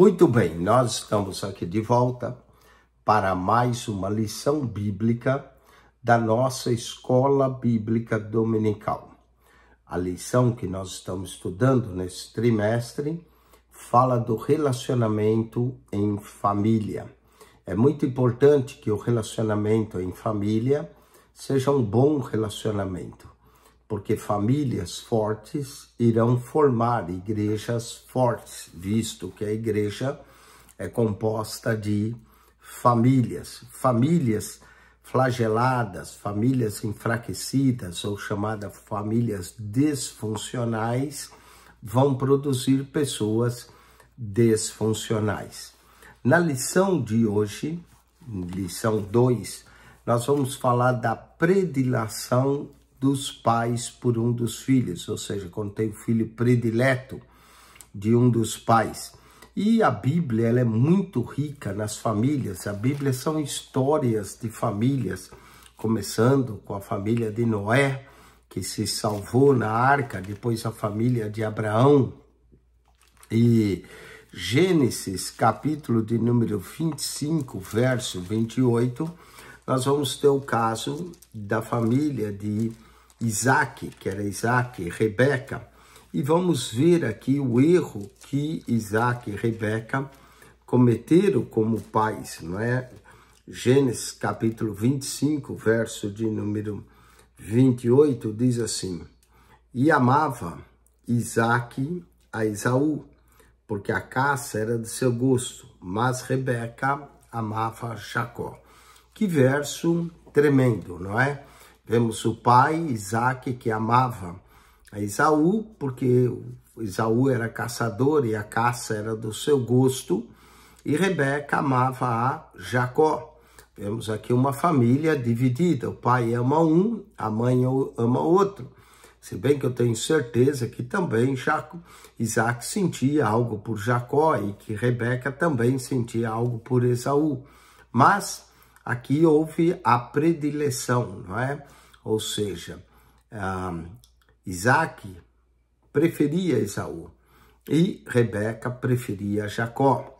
Muito bem, nós estamos aqui de volta para mais uma lição bíblica da nossa escola bíblica dominical. A lição que nós estamos estudando nesse trimestre fala do relacionamento em família. É muito importante que o relacionamento em família seja um bom relacionamento porque famílias fortes irão formar igrejas fortes, visto que a igreja é composta de famílias, famílias flageladas, famílias enfraquecidas ou chamadas famílias desfuncionais vão produzir pessoas desfuncionais. Na lição de hoje, lição 2, nós vamos falar da predilação dos pais por um dos filhos, ou seja, quando tem o filho predileto de um dos pais. E a Bíblia ela é muito rica nas famílias. A Bíblia são histórias de famílias, começando com a família de Noé, que se salvou na arca, depois a família de Abraão. E Gênesis, capítulo de número 25, verso 28, nós vamos ter o caso da família de Isaac, que era Isaac, Rebeca, e vamos ver aqui o erro que Isaac e Rebeca cometeram como pais, não é? Gênesis capítulo 25, verso de número 28, diz assim: E amava Isaac a Esaú, porque a caça era de seu gosto, mas Rebeca amava Jacó. Que verso tremendo, não é? Vemos o pai, Isaac, que amava a Isaú, porque Isaú era caçador e a caça era do seu gosto, e Rebeca amava a Jacó. Vemos aqui uma família dividida, o pai ama um, a mãe ama outro. Se bem que eu tenho certeza que também Jaco, Isaac sentia algo por Jacó e que Rebeca também sentia algo por Esaú. Mas aqui houve a predileção, não é? Ou seja, ah, Isaac preferia Esaú e Rebeca preferia Jacó.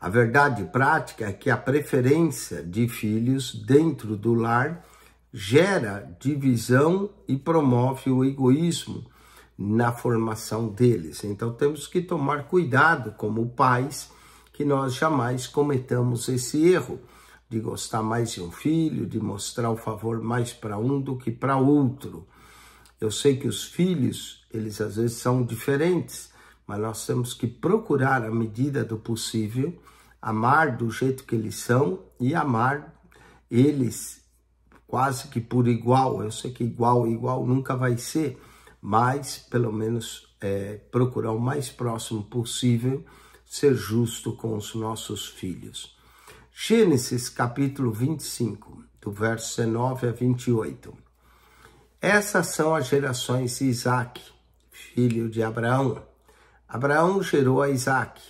A verdade prática é que a preferência de filhos dentro do lar gera divisão e promove o egoísmo na formação deles. Então temos que tomar cuidado como pais que nós jamais cometamos esse erro de gostar mais de um filho, de mostrar o favor mais para um do que para outro. Eu sei que os filhos, eles às vezes são diferentes, mas nós temos que procurar, à medida do possível, amar do jeito que eles são e amar eles quase que por igual. Eu sei que igual, igual nunca vai ser, mas pelo menos é, procurar o mais próximo possível ser justo com os nossos filhos. Gênesis capítulo 25, do verso 19 a 28. Essas são as gerações de Isaac, filho de Abraão. Abraão gerou a Isaac,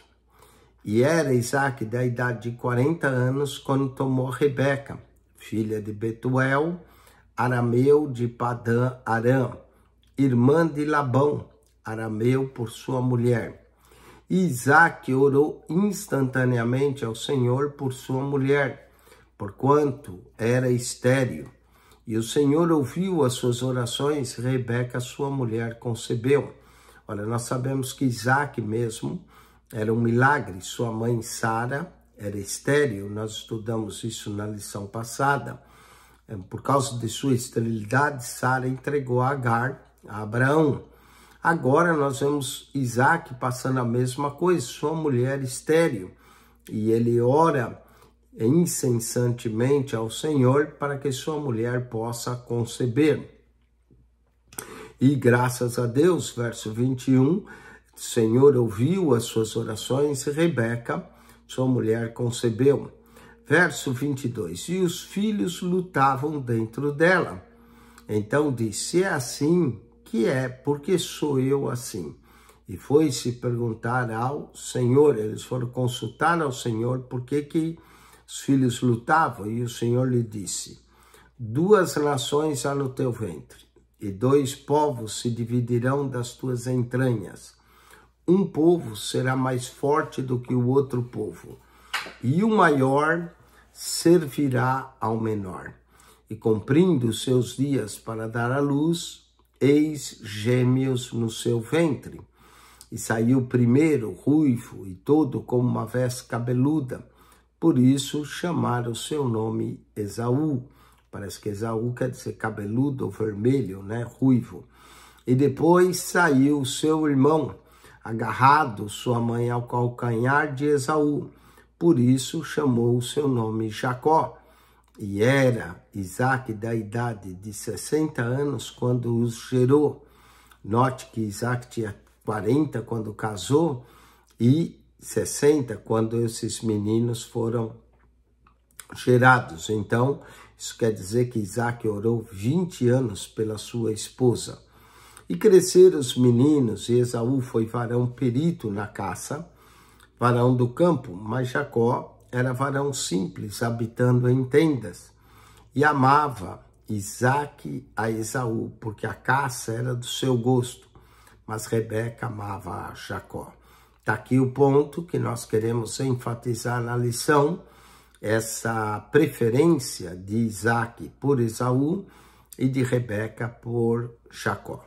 e era Isaac da idade de 40 anos quando tomou Rebeca, filha de Betuel, arameu de Padã Aram, irmã de Labão, arameu por sua mulher. Isaac orou instantaneamente ao Senhor por sua mulher, porquanto era estéril. E o Senhor ouviu as suas orações, Rebeca, sua mulher, concebeu. Olha, nós sabemos que Isaac mesmo era um milagre, sua mãe Sara era estéril, nós estudamos isso na lição passada. É, por causa de sua esterilidade, Sara entregou Agar a Abraão. Agora nós vemos Isaac passando a mesma coisa, sua mulher estéril, e ele ora incessantemente ao Senhor para que sua mulher possa conceber. E graças a Deus, verso 21, o Senhor ouviu as suas orações e Rebeca, sua mulher, concebeu. Verso 22, e os filhos lutavam dentro dela. Então disse, é assim que é, porque sou eu assim? E foi se perguntar ao Senhor, eles foram consultar ao Senhor por que que os filhos lutavam e o Senhor lhe disse: Duas nações há no teu ventre, e dois povos se dividirão das tuas entranhas. Um povo será mais forte do que o outro povo, e o maior servirá ao menor. E cumprindo os seus dias para dar à luz, eis gêmeos no seu ventre. E saiu primeiro, ruivo e todo como uma veste cabeluda. Por isso chamaram seu nome Esaú. Parece que Esaú quer dizer cabeludo, vermelho, né? Ruivo. E depois saiu seu irmão, agarrado sua mãe ao calcanhar de Esaú. Por isso chamou seu nome Jacó e era Isaac da idade de 60 anos quando os gerou. Note que Isaac tinha 40 quando casou e 60 quando esses meninos foram gerados. Então, isso quer dizer que Isaac orou 20 anos pela sua esposa. E cresceram os meninos, e Esaú foi varão perito na caça, varão do campo, mas Jacó era varão simples, habitando em tendas, e amava Isaque a Esaú, porque a caça era do seu gosto, mas Rebeca amava a Jacó. Está aqui o ponto que nós queremos enfatizar na lição, essa preferência de Isaac por Esaú e de Rebeca por Jacó.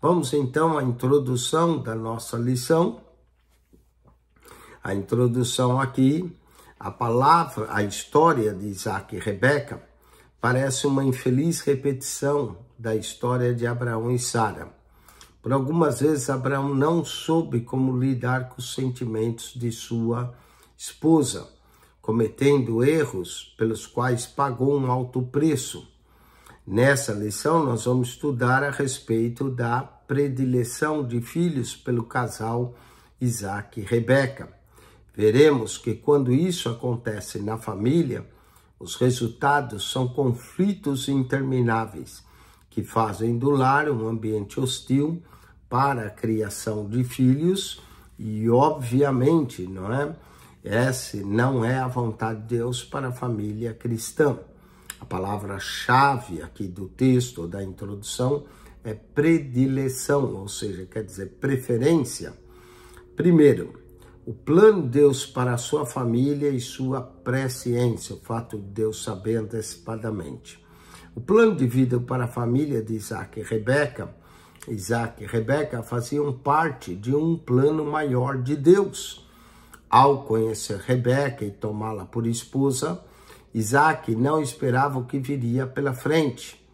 Vamos então à introdução da nossa lição. A introdução aqui a palavra, a história de Isaac e Rebeca parece uma infeliz repetição da história de Abraão e Sara. Por algumas vezes, Abraão não soube como lidar com os sentimentos de sua esposa, cometendo erros pelos quais pagou um alto preço. Nessa lição, nós vamos estudar a respeito da predileção de filhos pelo casal Isaac e Rebeca. Veremos que quando isso acontece na família, os resultados são conflitos intermináveis que fazem do lar um ambiente hostil para a criação de filhos e, obviamente, não é? Essa não é a vontade de Deus para a família cristã. A palavra-chave aqui do texto, da introdução, é predileção, ou seja, quer dizer preferência. Primeiro, o plano de Deus para a sua família e sua presciência, o fato de Deus saber antecipadamente. O plano de vida para a família de Isaac e Rebeca, Isaac e Rebeca faziam parte de um plano maior de Deus. Ao conhecer Rebeca e tomá-la por esposa, Isaac não esperava o que viria pela frente.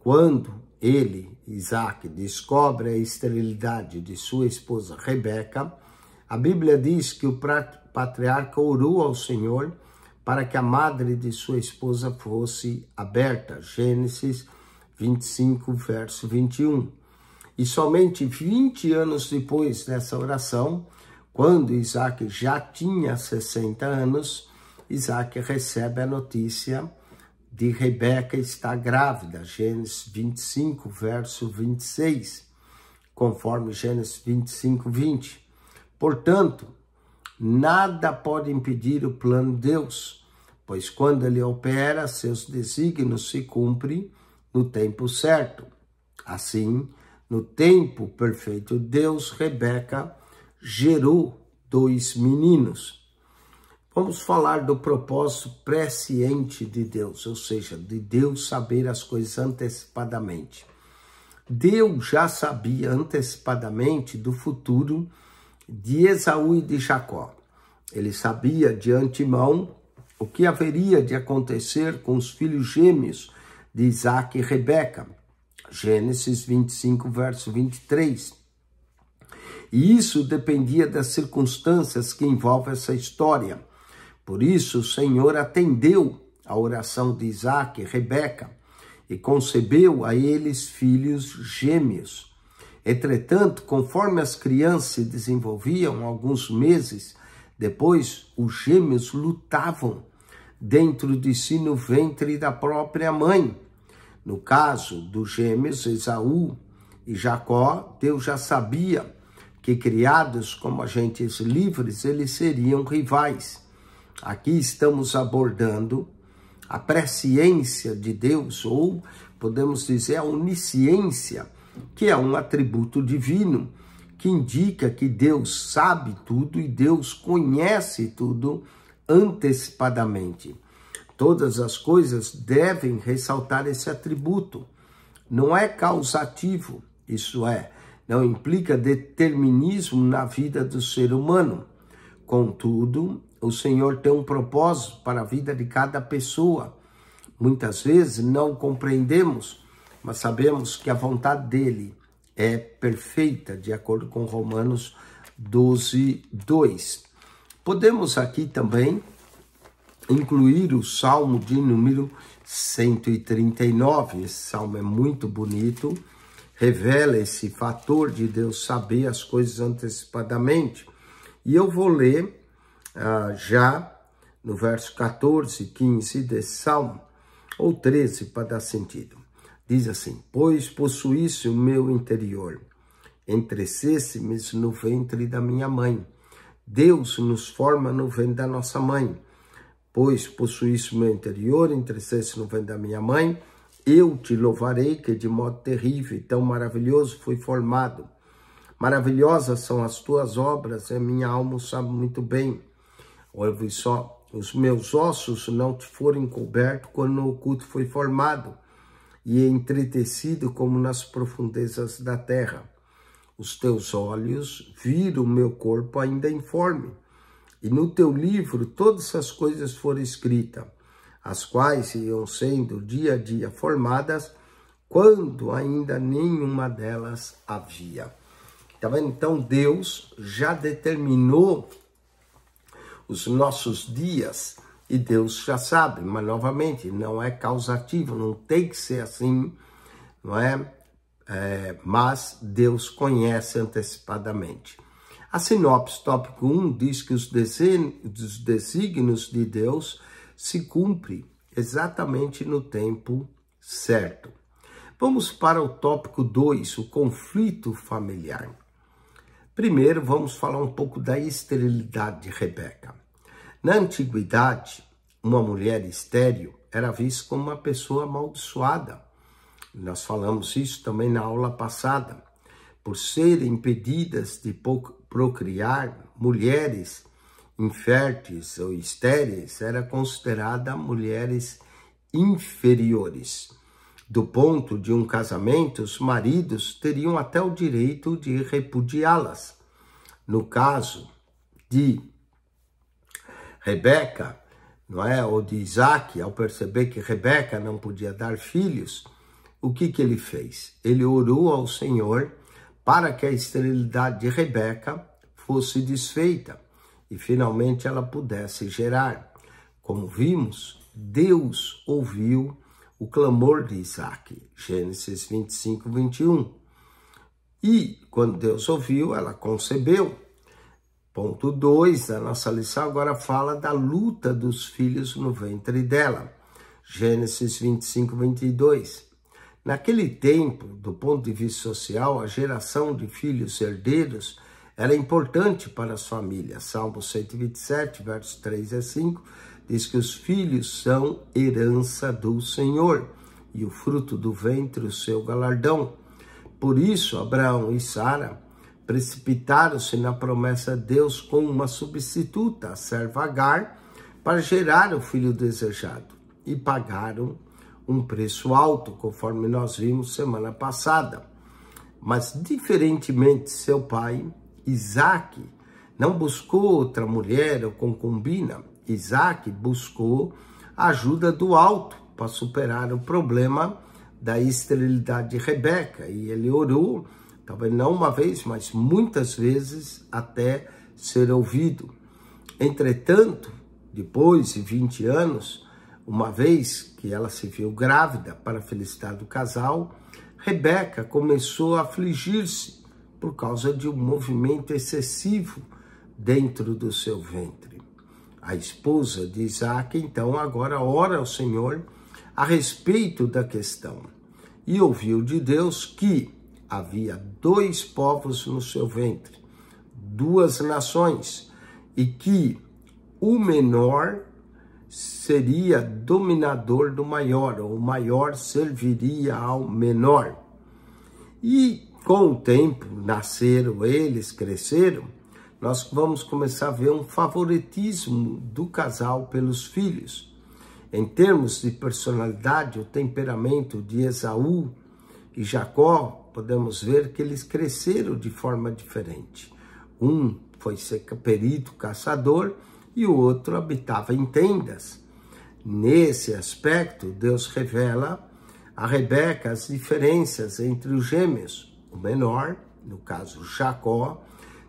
Quando ele, Isaac, descobre a esterilidade de sua esposa Rebeca, a Bíblia diz que o patriarca orou ao Senhor para que a madre de sua esposa fosse aberta. Gênesis 25, verso 21. E somente 20 anos depois dessa oração, quando Isaac já tinha 60 anos, Isaac recebe a notícia de Rebeca estar grávida. Gênesis 25, verso 26, conforme Gênesis 25, 20. Portanto, nada pode impedir o plano de Deus, pois quando ele opera, seus desígnios se cumprem no tempo certo. Assim, no tempo perfeito Deus, Rebeca gerou dois meninos. Vamos falar do propósito presciente de Deus, ou seja, de Deus saber as coisas antecipadamente. Deus já sabia antecipadamente do futuro de Esaú e de Jacó. Ele sabia de antemão o que haveria de acontecer com os filhos gêmeos de Isaac e Rebeca. Gênesis 25, verso 23. E isso dependia das circunstâncias que envolvem essa história. Por isso, o Senhor atendeu a oração de Isaac e Rebeca e concebeu a eles filhos gêmeos. Entretanto, conforme as crianças se desenvolviam, alguns meses depois, os gêmeos lutavam dentro de si no ventre da própria mãe. No caso dos gêmeos Esaú e Jacó, Deus já sabia que criados como agentes livres, eles seriam rivais. Aqui estamos abordando a presciência de Deus, ou podemos dizer a onisciência que é um atributo divino que indica que Deus sabe tudo e Deus conhece tudo antecipadamente. Todas as coisas devem ressaltar esse atributo. Não é causativo, isso é, não implica determinismo na vida do ser humano. Contudo, o Senhor tem um propósito para a vida de cada pessoa. Muitas vezes não compreendemos mas sabemos que a vontade dele é perfeita, de acordo com Romanos 12, 2. Podemos aqui também incluir o salmo de número 139. Esse salmo é muito bonito, revela esse fator de Deus saber as coisas antecipadamente. E eu vou ler ah, já no verso 14, 15 desse salmo, ou 13, para dar sentido. Diz assim: Pois possuísse o meu interior, entrecesse-me no ventre da minha mãe. Deus nos forma no ventre da nossa mãe. Pois possuísse o meu interior, entrecesse no ventre da minha mãe. Eu te louvarei, que de modo terrível e tão maravilhoso fui formado. Maravilhosas são as tuas obras, a minha alma sabe muito bem. Ouve só: os meus ossos não te foram encobertos quando o culto foi formado e entretecido como nas profundezas da terra. Os teus olhos viram meu corpo ainda informe, e no teu livro todas as coisas foram escritas, as quais iam sendo dia a dia formadas, quando ainda nenhuma delas havia. Tá vendo? Então Deus já determinou os nossos dias e Deus já sabe, mas novamente, não é causativo, não tem que ser assim, não é? é mas Deus conhece antecipadamente. A sinopse tópico 1 diz que os desígnios de Deus se cumprem exatamente no tempo certo. Vamos para o tópico 2, o conflito familiar. Primeiro, vamos falar um pouco da esterilidade de Rebeca. Na antiguidade, uma mulher estéril era vista como uma pessoa amaldiçoada. Nós falamos isso também na aula passada. Por serem impedidas de procriar, mulheres inférteis ou estéreis era considerada mulheres inferiores. Do ponto de um casamento, os maridos teriam até o direito de repudiá-las. No caso de Rebeca, não é? ou de Isaac, ao perceber que Rebeca não podia dar filhos, o que, que ele fez? Ele orou ao Senhor para que a esterilidade de Rebeca fosse desfeita e finalmente ela pudesse gerar. Como vimos, Deus ouviu o clamor de Isaac, Gênesis 25, 21. E quando Deus ouviu, ela concebeu Ponto 2, a nossa lição agora fala da luta dos filhos no ventre dela. Gênesis 25, 22. Naquele tempo, do ponto de vista social, a geração de filhos herdeiros era importante para as famílias. Salmo 127, versos 3 a 5, diz que os filhos são herança do Senhor e o fruto do ventre o seu galardão. Por isso, Abraão e Sara Precipitaram-se na promessa de Deus com uma substituta, a serva Agar, para gerar o filho desejado. E pagaram um preço alto, conforme nós vimos semana passada. Mas, diferentemente de seu pai, Isaac não buscou outra mulher ou concubina. Isaac buscou a ajuda do alto para superar o problema da esterilidade de Rebeca. E ele orou talvez não uma vez, mas muitas vezes até ser ouvido. Entretanto, depois de 20 anos, uma vez que ela se viu grávida para felicitar o do casal, Rebeca começou a afligir-se por causa de um movimento excessivo dentro do seu ventre. A esposa de Isaac, então, agora ora ao Senhor a respeito da questão e ouviu de Deus que, havia dois povos no seu ventre, duas nações, e que o menor seria dominador do maior, ou o maior serviria ao menor. E com o tempo, nasceram eles, cresceram, nós vamos começar a ver um favoritismo do casal pelos filhos. Em termos de personalidade, o temperamento de Esaú e Jacó podemos ver que eles cresceram de forma diferente. Um foi ser perito caçador e o outro habitava em tendas. Nesse aspecto, Deus revela a Rebeca as diferenças entre os gêmeos. O menor, no caso Jacó,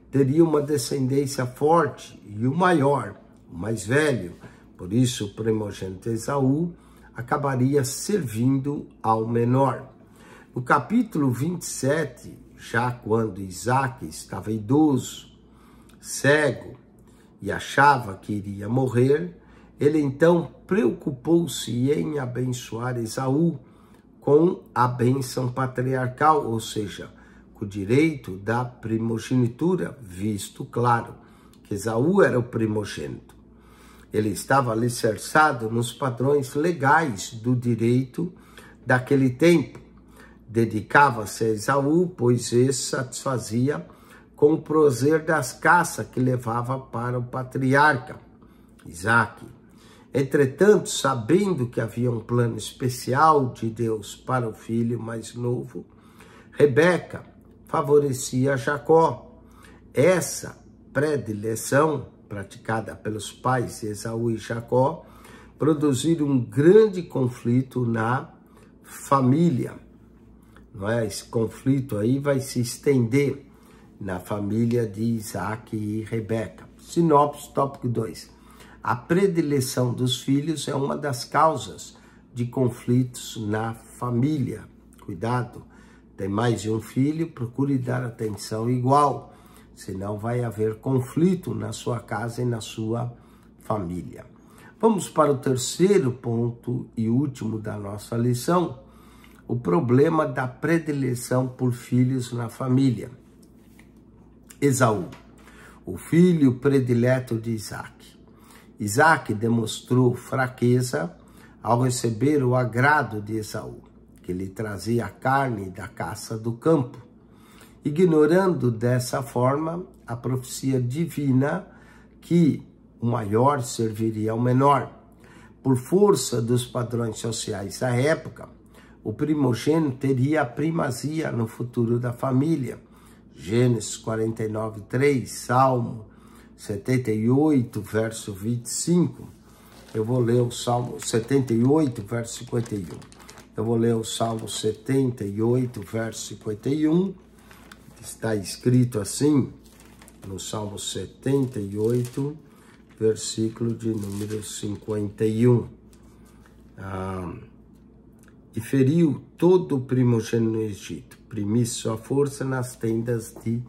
teria uma descendência forte e o maior, o mais velho, por isso o primogênito Esaú, acabaria servindo ao menor. No capítulo 27, já quando Isaac estava idoso, cego e achava que iria morrer, ele então preocupou-se em abençoar Esaú com a bênção patriarcal, ou seja, com o direito da primogenitura, visto, claro, que Esaú era o primogênito. Ele estava alicerçado nos padrões legais do direito daquele tempo Dedicava-se a Esaú, pois esse satisfazia com o prozer das caças que levava para o patriarca, Isaac. Entretanto, sabendo que havia um plano especial de Deus para o filho mais novo, Rebeca favorecia Jacó. Essa predileção praticada pelos pais Esaú e Jacó produziu um grande conflito na família não é? Esse conflito aí vai se estender na família de Isaac e Rebeca. Sinopse, tópico 2. A predileção dos filhos é uma das causas de conflitos na família. Cuidado, tem mais de um filho, procure dar atenção igual, senão vai haver conflito na sua casa e na sua família. Vamos para o terceiro ponto e último da nossa lição o problema da predileção por filhos na família. Esaú, o filho predileto de Isaac. Isaac demonstrou fraqueza ao receber o agrado de Esaú, que lhe trazia a carne da caça do campo, ignorando dessa forma a profecia divina que o maior serviria ao menor. Por força dos padrões sociais da época, o primogênito teria a primazia no futuro da família. Gênesis 49, 3, Salmo 78, verso 25. Eu vou ler o Salmo 78, verso 51. Eu vou ler o Salmo 78, verso 51. Está escrito assim no Salmo 78, versículo de número 51. Ah, e feriu todo o primogênito no Egito, primiço sua força nas tendas de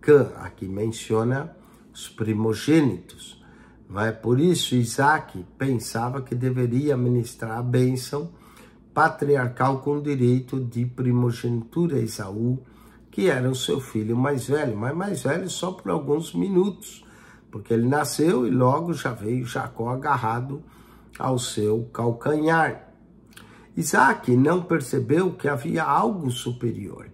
Cã. Aqui menciona os primogênitos. Vai é por isso Isaac pensava que deveria administrar a bênção patriarcal com direito de primogenitura a Esaú, que era o seu filho mais velho, mas mais velho só por alguns minutos, porque ele nasceu e logo já veio Jacó agarrado ao seu calcanhar. Isaac não percebeu que havia algo superior,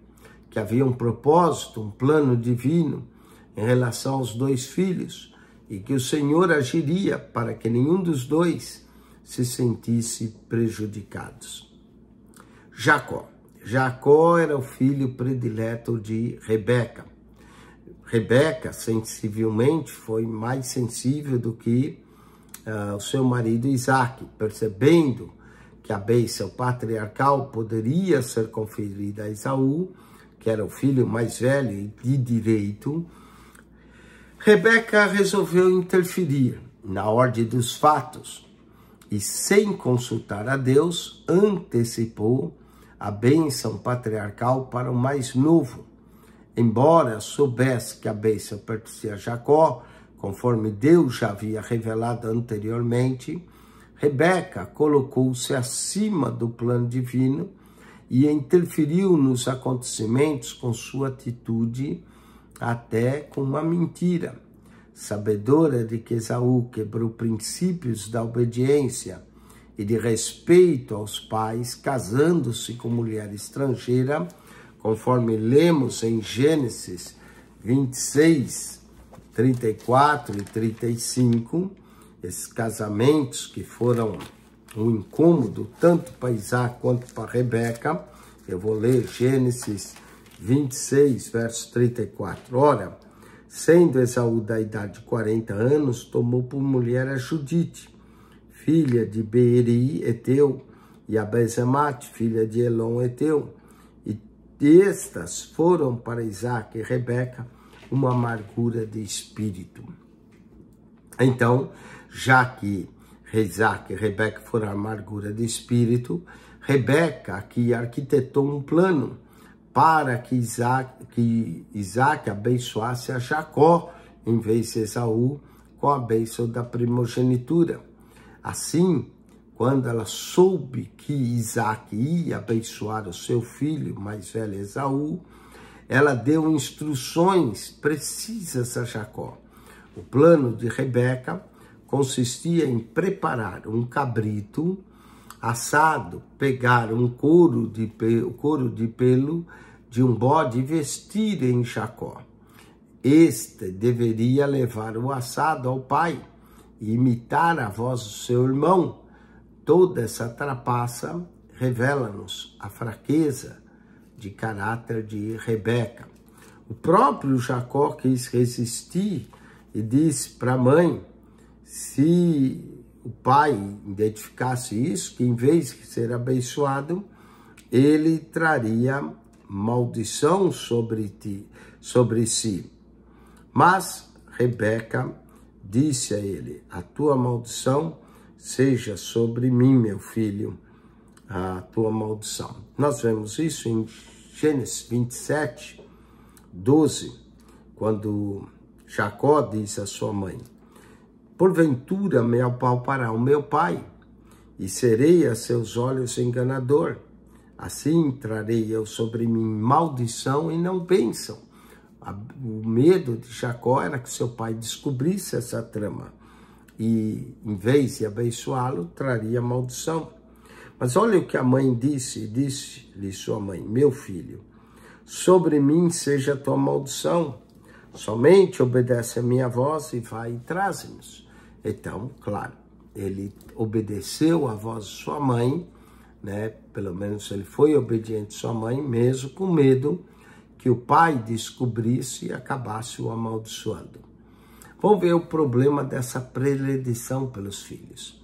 que havia um propósito, um plano divino em relação aos dois filhos e que o Senhor agiria para que nenhum dos dois se sentisse prejudicados. Jacó. Jacó era o filho predileto de Rebeca. Rebeca, sensivelmente, foi mais sensível do que uh, o seu marido Isaac, percebendo que a bênção patriarcal poderia ser conferida a Esaú, que era o filho mais velho e de direito, Rebeca resolveu interferir na ordem dos fatos e, sem consultar a Deus, antecipou a bênção patriarcal para o mais novo. Embora soubesse que a bênção pertencia a Jacó, conforme Deus já havia revelado anteriormente, Rebeca colocou-se acima do plano divino e interferiu nos acontecimentos com sua atitude, até com uma mentira. Sabedora de que Esaú quebrou princípios da obediência e de respeito aos pais, casando-se com mulher estrangeira, conforme lemos em Gênesis 26, 34 e 35, esses casamentos que foram um incômodo tanto para Isaac quanto para Rebeca. Eu vou ler Gênesis 26, verso 34. Ora, sendo Esaú da idade de 40 anos, tomou por mulher a Judite, filha de Beeri, Eteu, e a Bezamate, filha de Elon, Eteu. E estas foram para Isaac e Rebeca uma amargura de espírito. Então, já que Isaac e Rebeca foram amargura de espírito, Rebeca aqui arquitetou um plano para que Isaac, que Isaac abençoasse a Jacó em vez de Esaú com a bênção da primogenitura. Assim, quando ela soube que Isaac ia abençoar o seu filho mais velho Esaú, ela deu instruções precisas a Jacó. O plano de Rebeca consistia em preparar um cabrito assado, pegar um couro de pelo, couro de pelo de um bode e vestir em chacó. Este deveria levar o assado ao pai e imitar a voz do seu irmão. Toda essa trapaça revela-nos a fraqueza de caráter de Rebeca. O próprio Jacó quis resistir e disse para a mãe: se o pai identificasse isso, que em vez de ser abençoado, ele traria maldição sobre ti, sobre si. Mas Rebeca disse a ele: A tua maldição seja sobre mim, meu filho, a tua maldição. Nós vemos isso em Gênesis 27, 12, quando Jacó disse à sua mãe: Porventura me apalpará o meu pai, e serei a seus olhos enganador. Assim trarei eu sobre mim maldição e não bênção. O medo de Jacó era que seu pai descobrisse essa trama e, em vez de abençoá-lo, traria maldição. Mas olha o que a mãe disse, disse-lhe sua mãe, meu filho, sobre mim seja tua maldição, somente obedece a minha voz e vai e traze-nos. Então, claro, ele obedeceu à voz de sua mãe, né? Pelo menos ele foi obediente à sua mãe, mesmo com medo que o pai descobrisse e acabasse o amaldiçoando. Vamos ver o problema dessa predileção pelos filhos.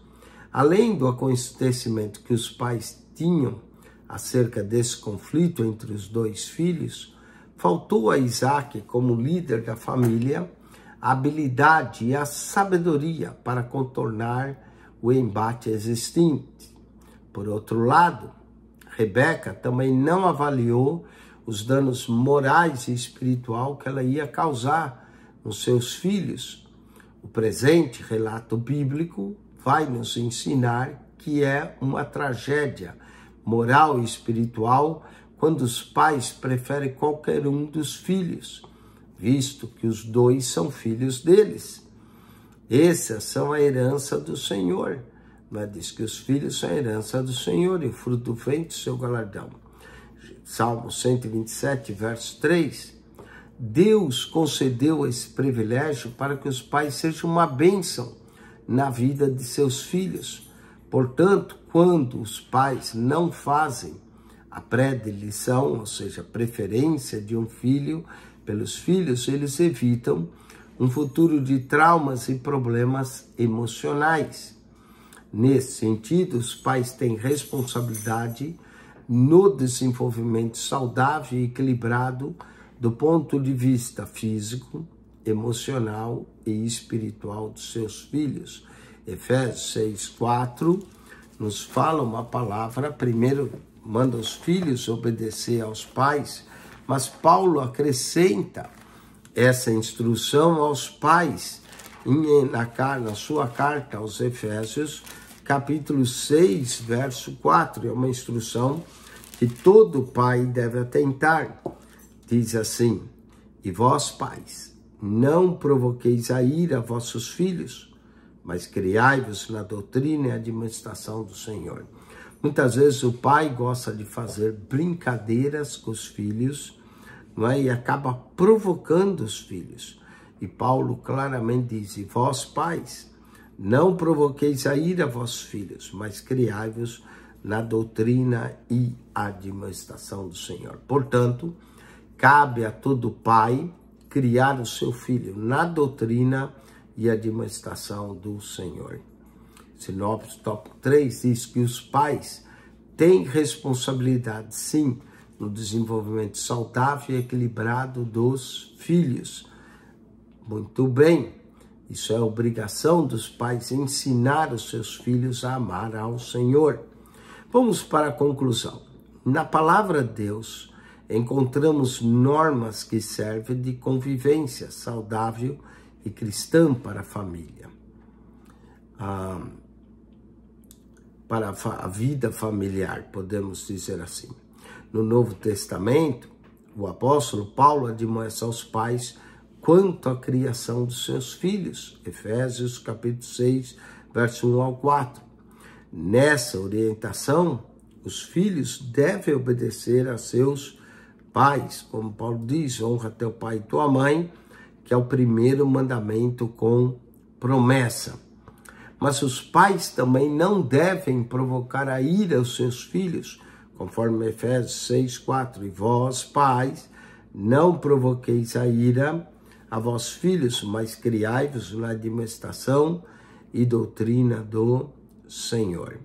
Além do acontecimento que os pais tinham acerca desse conflito entre os dois filhos, faltou a Isaac, como líder da família, a habilidade e a sabedoria para contornar o embate existente. Por outro lado, Rebeca também não avaliou os danos morais e espiritual que ela ia causar nos seus filhos. O presente relato bíblico vai nos ensinar que é uma tragédia moral e espiritual quando os pais preferem qualquer um dos filhos visto que os dois são filhos deles. Essas são a herança do Senhor. Mas diz que os filhos são a herança do Senhor e o fruto do seu galardão. Salmo 127, verso 3. Deus concedeu esse privilégio para que os pais sejam uma bênção na vida de seus filhos. Portanto, quando os pais não fazem a predileção, ou seja, a preferência de um filho, pelos filhos, eles evitam um futuro de traumas e problemas emocionais. Nesse sentido, os pais têm responsabilidade no desenvolvimento saudável e equilibrado do ponto de vista físico, emocional e espiritual dos seus filhos. Efésios 6, 4 nos fala uma palavra, primeiro manda os filhos obedecer aos pais, mas Paulo acrescenta essa instrução aos pais na, sua carta aos Efésios, capítulo 6, verso 4. É uma instrução que todo pai deve atentar. Diz assim: E vós, pais, não provoqueis a ira vossos filhos, mas criai-vos na doutrina e administração do Senhor. Muitas vezes o pai gosta de fazer brincadeiras com os filhos é? e acaba provocando os filhos. E Paulo claramente diz: Vós, pais, não provoqueis a ira vossos filhos, mas criai-vos na doutrina e administração do Senhor. Portanto, cabe a todo pai criar o seu filho na doutrina e administração do Senhor. Sinopse top 3 diz que os pais têm responsabilidade, sim, no desenvolvimento saudável e equilibrado dos filhos. Muito bem, isso é obrigação dos pais ensinar os seus filhos a amar ao Senhor. Vamos para a conclusão. Na palavra de Deus, encontramos normas que servem de convivência saudável e cristã para a família. Ah, para a vida familiar, podemos dizer assim no Novo Testamento, o apóstolo Paulo admoeça aos pais quanto à criação dos seus filhos. Efésios capítulo 6, verso 1 ao 4. Nessa orientação, os filhos devem obedecer a seus pais, como Paulo diz, honra teu pai e tua mãe, que é o primeiro mandamento com promessa. Mas os pais também não devem provocar a ira aos seus filhos, conforme Efésios 6, 4. E vós, pais, não provoqueis a ira a vós, filhos, mas criai-vos na demonstração e doutrina do Senhor.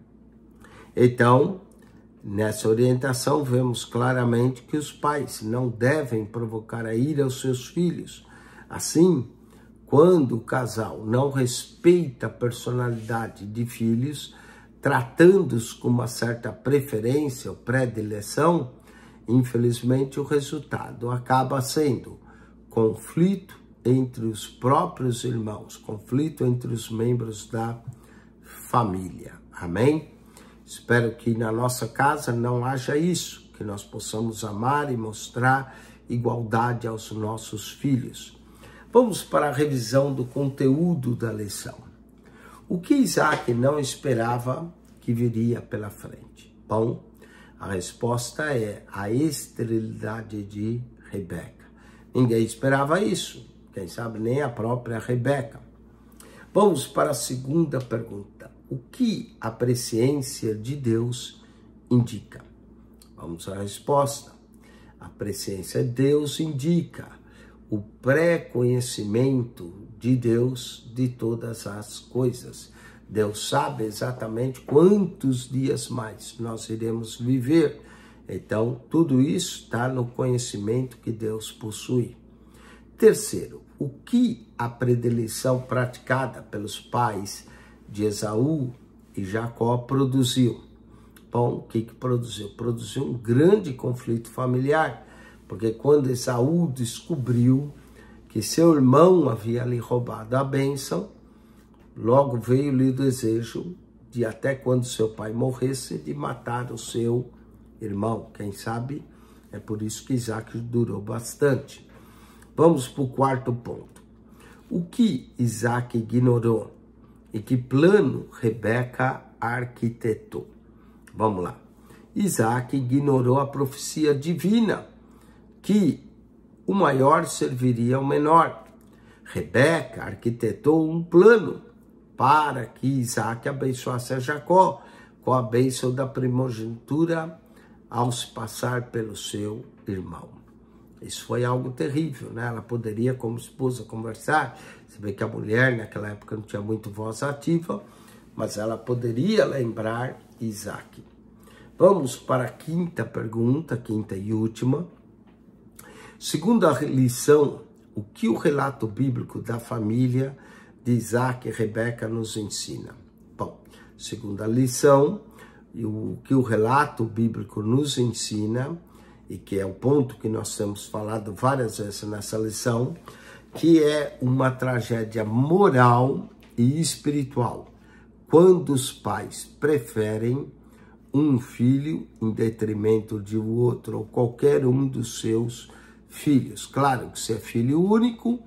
Então, nessa orientação, vemos claramente que os pais não devem provocar a ira aos seus filhos. Assim, quando o casal não respeita a personalidade de filhos, tratando-os com uma certa preferência ou predileção, infelizmente o resultado acaba sendo conflito entre os próprios irmãos, conflito entre os membros da família. Amém? Espero que na nossa casa não haja isso, que nós possamos amar e mostrar igualdade aos nossos filhos. Vamos para a revisão do conteúdo da lição. O que Isaac não esperava que viria pela frente? Bom, a resposta é a esterilidade de Rebeca. Ninguém esperava isso, quem sabe nem a própria Rebeca. Vamos para a segunda pergunta. O que a presciência de Deus indica? Vamos à resposta. A presciência de Deus indica o pré-conhecimento de Deus de todas as coisas. Deus sabe exatamente quantos dias mais nós iremos viver. Então, tudo isso está no conhecimento que Deus possui. Terceiro, o que a predileção praticada pelos pais de Esaú e Jacó produziu? Bom, o que, que produziu? Produziu um grande conflito familiar porque quando Esaú descobriu que seu irmão havia lhe roubado a bênção, logo veio-lhe o desejo de, até quando seu pai morresse, de matar o seu irmão. Quem sabe é por isso que Isaac durou bastante. Vamos para o quarto ponto. O que Isaac ignorou e que plano Rebeca arquitetou? Vamos lá. Isaac ignorou a profecia divina que o maior serviria ao menor. Rebeca arquitetou um plano para que Isaac abençoasse a Jacó com a bênção da primogenitura ao se passar pelo seu irmão. Isso foi algo terrível, né? Ela poderia, como esposa, conversar. Você vê que a mulher naquela época não tinha muito voz ativa, mas ela poderia lembrar Isaac. Vamos para a quinta pergunta, quinta e última. Segunda lição, o que o relato bíblico da família de Isaac e Rebeca nos ensina? Bom, segunda lição, o que o relato bíblico nos ensina, e que é o ponto que nós temos falado várias vezes nessa lição, que é uma tragédia moral e espiritual, quando os pais preferem um filho em detrimento de outro, ou qualquer um dos seus filhos filhos. Claro que se é filho único,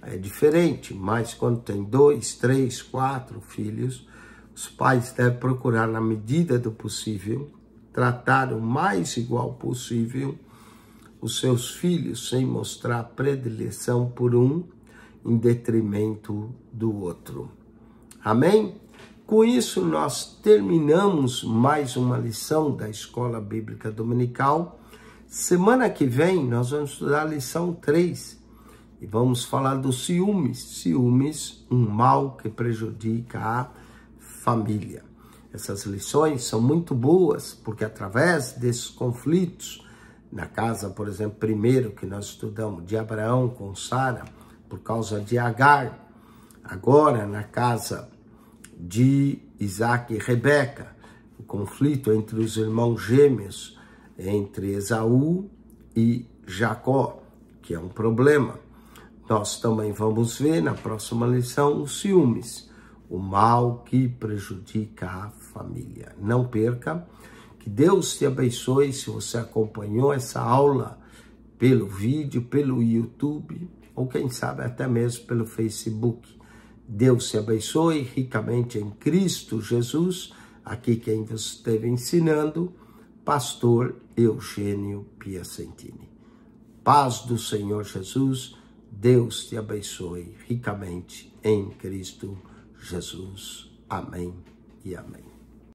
é diferente, mas quando tem dois, três, quatro filhos, os pais devem procurar, na medida do possível, tratar o mais igual possível os seus filhos, sem mostrar predileção por um em detrimento do outro. Amém? Com isso, nós terminamos mais uma lição da Escola Bíblica Dominical Semana que vem nós vamos estudar a lição 3 e vamos falar dos ciúmes. Ciúmes, um mal que prejudica a família. Essas lições são muito boas, porque através desses conflitos, na casa, por exemplo, primeiro que nós estudamos, de Abraão com Sara, por causa de Agar, agora na casa de Isaac e Rebeca, o conflito entre os irmãos gêmeos, entre Esaú e Jacó, que é um problema. Nós também vamos ver na próxima lição os ciúmes, o mal que prejudica a família. Não perca, que Deus te abençoe se você acompanhou essa aula pelo vídeo, pelo YouTube ou quem sabe até mesmo pelo Facebook. Deus te abençoe ricamente em Cristo Jesus, aqui quem vos esteve ensinando pastor Eugênio Piacentini. Paz do Senhor Jesus, Deus te abençoe ricamente em Cristo Jesus. Amém e amém.